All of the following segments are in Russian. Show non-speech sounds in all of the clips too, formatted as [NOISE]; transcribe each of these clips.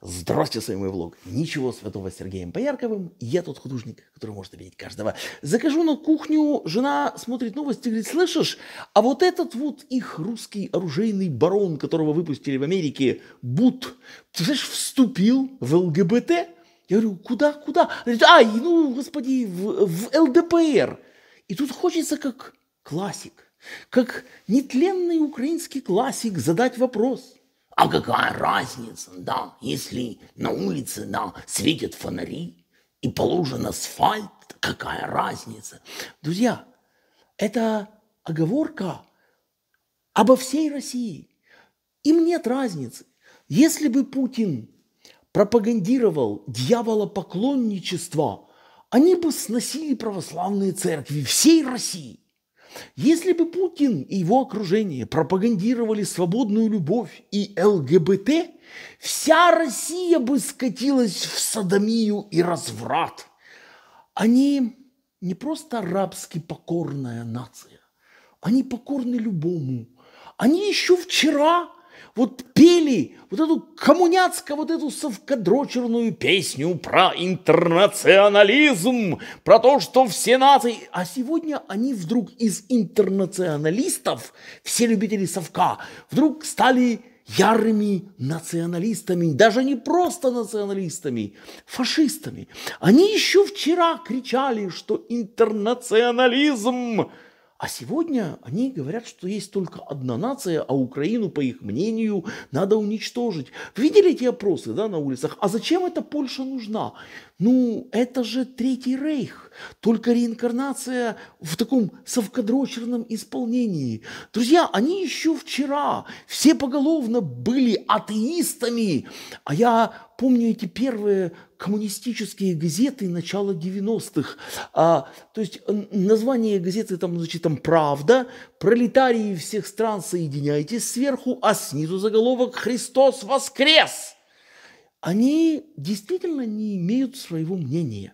Здравствуйте, с вами мой влог. Ничего святого с Сергеем Поярковым. Я тот художник, который может обидеть каждого. Закажу на кухню, жена смотрит новости и говорит, слышишь, а вот этот вот их русский оружейный барон, которого выпустили в Америке, Бут, ты знаешь, вступил в ЛГБТ? Я говорю, куда, куда? Она говорит, а, ну, господи, в, в ЛДПР. И тут хочется как классик, как нетленный украинский классик задать вопрос – а какая разница, да, если на улице, да, светят фонари и положен асфальт, какая разница? Друзья, это оговорка обо всей России. Им нет разницы. Если бы Путин пропагандировал дьяволопоклонничество, они бы сносили православные церкви всей России – если бы Путин и его окружение пропагандировали свободную любовь и ЛГБТ, вся Россия бы скатилась в садомию и разврат. Они не просто арабски покорная нация, они покорны любому. Они еще вчера вот пели вот эту коммуняцко, вот эту совкадрочерную песню про интернационализм, про то, что все нации... А сегодня они вдруг из интернационалистов, все любители совка, вдруг стали ярыми националистами, даже не просто националистами, фашистами. Они еще вчера кричали, что интернационализм а сегодня они говорят, что есть только одна нация, а Украину, по их мнению, надо уничтожить. Вы видели эти опросы да, на улицах? А зачем эта Польша нужна? Ну, это же Третий Рейх, только реинкарнация в таком совкадрочерном исполнении. Друзья, они еще вчера все поголовно были атеистами, а я помню эти первые коммунистические газеты начала 90-х. А, то есть название газеты там, значит, там «Правда», «Пролетарии всех стран, соединяйтесь» сверху, а снизу заголовок «Христос воскрес!» Они действительно не имеют своего мнения.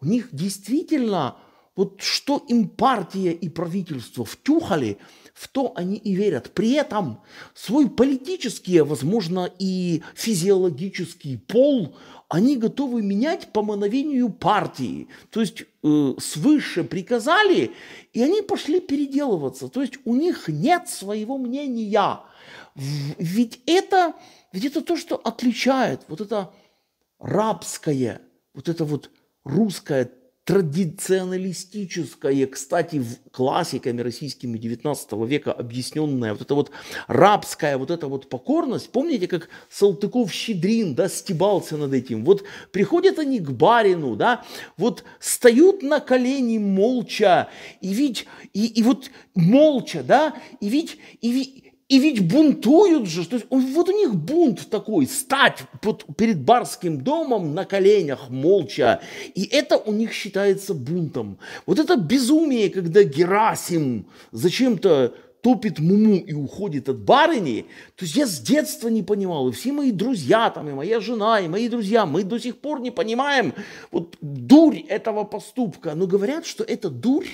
У них действительно вот что им партия и правительство втюхали, в то они и верят. При этом свой политический, а, возможно, и физиологический пол они готовы менять по мановению партии. То есть э, свыше приказали, и они пошли переделываться. То есть у них нет своего мнения. Ведь это, ведь это то, что отличает вот это рабское, вот это вот русское традиционалистическое, кстати, классиками российскими 19 века объясненная, вот эта вот рабская вот эта вот покорность, помните, как Салтыков-Щедрин, да, стебался над этим, вот приходят они к барину, да, вот встают на колени молча, и ведь, и, и вот молча, да, и ведь, и ведь, и ведь бунтуют же. То есть, вот у них бунт такой, стать под, перед барским домом на коленях молча. И это у них считается бунтом. Вот это безумие, когда Герасим зачем-то топит муму и уходит от барыни, то есть я с детства не понимал, и все мои друзья, там, и моя жена, и мои друзья, мы до сих пор не понимаем вот дурь этого поступка. Но говорят, что эта дурь,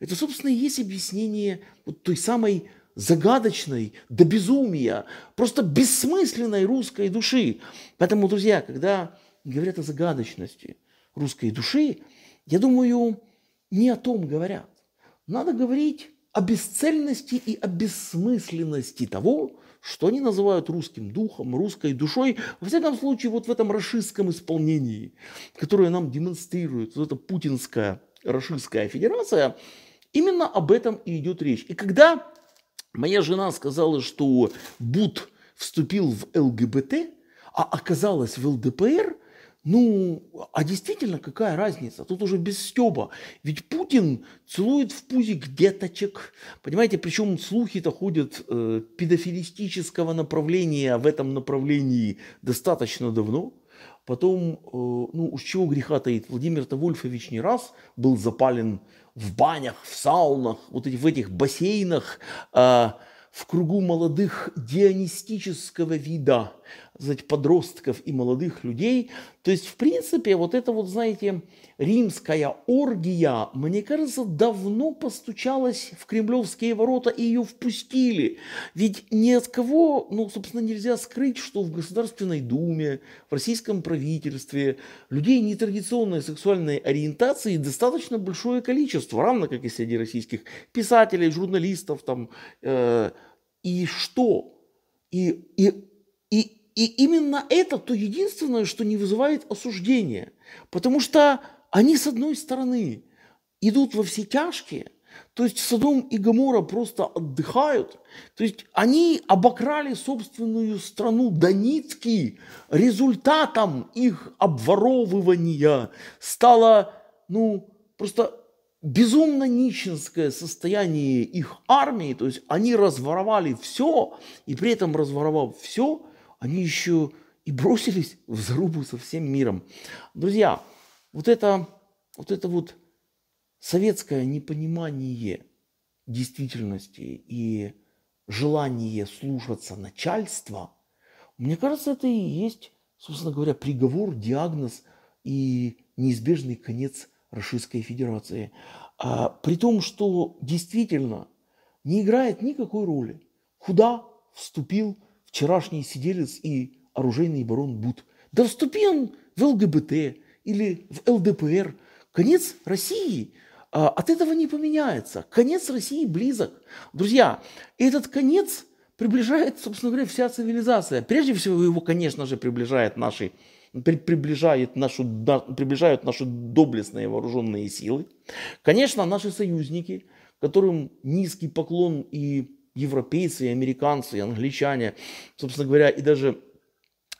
это, собственно, и есть объяснение вот той самой загадочной до безумия, просто бессмысленной русской души. Поэтому, друзья, когда говорят о загадочности русской души, я думаю, не о том говорят. Надо говорить о бесцельности и о бессмысленности того, что они называют русским духом, русской душой, во всяком случае, вот в этом расистском исполнении, которое нам демонстрирует вот эта путинская расистская федерация, именно об этом и идет речь. И когда Моя жена сказала, что Бут вступил в ЛГБТ, а оказалась в ЛДПР, ну, а действительно, какая разница? Тут уже без стеба. Ведь Путин целует в пузик деточек. Понимаете, причем слухи-то ходят э, педофилистического направления в этом направлении достаточно давно. Потом, э, ну уж чего греха таит, Владимир-то Вольфович не раз был запален в банях, в саунах, вот в этих бассейнах, э, в кругу молодых дионистического вида, сказать, подростков и молодых людей. То есть, в принципе, вот эта вот, знаете, римская оргия, мне кажется, давно постучалась в кремлевские ворота и ее впустили. Ведь ни от кого, ну, собственно, нельзя скрыть, что в Государственной Думе, в российском правительстве людей нетрадиционной сексуальной ориентации достаточно большое количество, равно как и среди российских писателей, журналистов там. Э, и что? И, и, и, и именно это то единственное, что не вызывает осуждения. Потому что они, с одной стороны, идут во все тяжкие, то есть садом и Гамора просто отдыхают. То есть они обокрали собственную страну до нитки. Результатом их обворовывания стало, ну, просто безумно нищенское состояние их армии. То есть они разворовали все, и при этом разворовав все – они еще и бросились в зарубу со всем миром. Друзья, вот это вот, это вот советское непонимание действительности и желание слушаться начальства, мне кажется, это и есть, собственно говоря, приговор, диагноз и неизбежный конец Российской Федерации. А, при том, что действительно не играет никакой роли, куда вступил вчерашний сиделец и оружейный барон Бут. Да вступи он в ЛГБТ или в ЛДПР, конец России а, от этого не поменяется. Конец России близок. Друзья, этот конец приближает, собственно говоря, вся цивилизация. Прежде всего его, конечно же, приближает наши приближает нашу, приближают наши доблестные вооруженные силы. Конечно, наши союзники, которым низкий поклон и европейцы, и американцы, и англичане, собственно говоря, и даже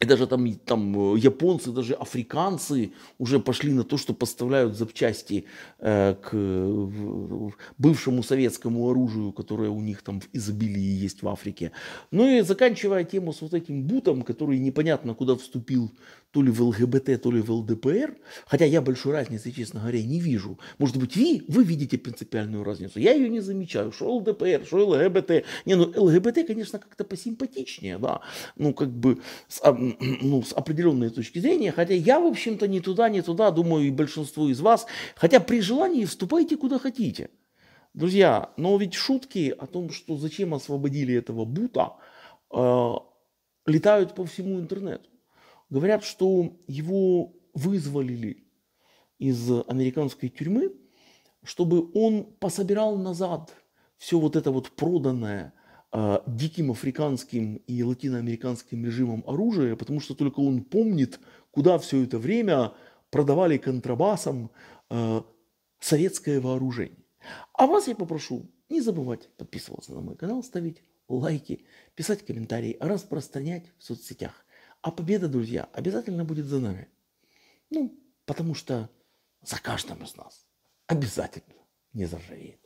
и даже там, там э, японцы, даже африканцы уже пошли на то, что поставляют запчасти э, к э, бывшему советскому оружию, которое у них там в изобилии есть в Африке. Ну и заканчивая тему с вот этим бутом, который непонятно куда вступил, то ли в ЛГБТ, то ли в ЛДПР, хотя я большой разницы, честно говоря, не вижу. Может быть, вы, вы видите принципиальную разницу. Я ее не замечаю. Что ЛДПР, что ЛГБТ. Не, ну ЛГБТ, конечно, как-то посимпатичнее, да. Ну, как бы... А, [CLEARS THROAT] ну, с определенной точки зрения, хотя я, в общем-то, не туда, не туда, думаю, и большинству из вас, хотя при желании вступайте куда хотите. Друзья, но ведь шутки о том, что зачем освободили этого Бута, э, летают по всему интернету. Говорят, что его вызволили из американской тюрьмы, чтобы он пособирал назад все вот это вот проданное – а, диким африканским и латиноамериканским режимом оружия, потому что только он помнит, куда все это время продавали контрабасом а, советское вооружение. А вас я попрошу не забывать подписываться на мой канал, ставить лайки, писать комментарии, распространять в соцсетях. А победа, друзья, обязательно будет за нами. Ну, потому что за каждым из нас обязательно не заржавеет.